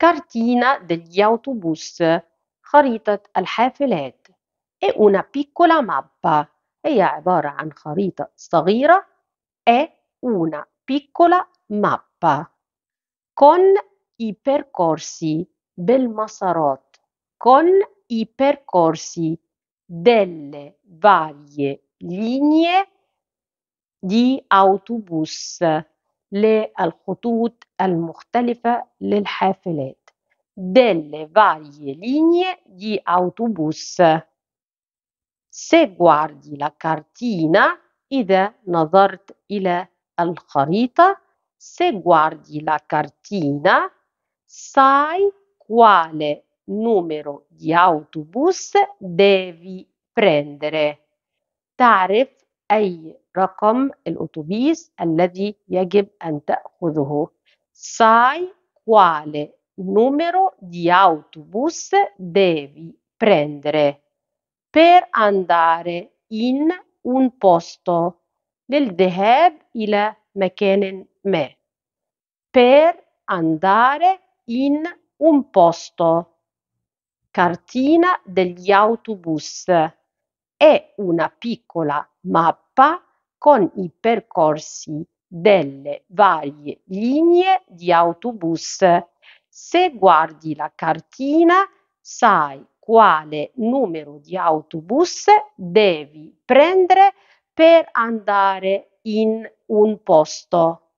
cartina degli autobus, خريطة الحافلات e una piccola mappa. هي عبارة عن خريطة صغيرة e una piccola mappa con i percorsi بالمسارات con i percorsi delle varie linee di autobus. للخطوط المختلفة للحافلات delle varie linee di autobus se guardi la cartina إذا نظرت إلى الخريطة se guardi la cartina sai quale numero di autobus devi prendere تعرف أي رقم الأتوبيس الذي يجب أن تأخذه sai quale numero di autobus devi prendere per andare in un posto للذهاب إلى مكان ما per andare in un posto cartina degli autobus è una piccola mappa con i percorsi delle varie linee di autobus. Se guardi la cartina sai quale numero di autobus devi prendere per andare in un posto.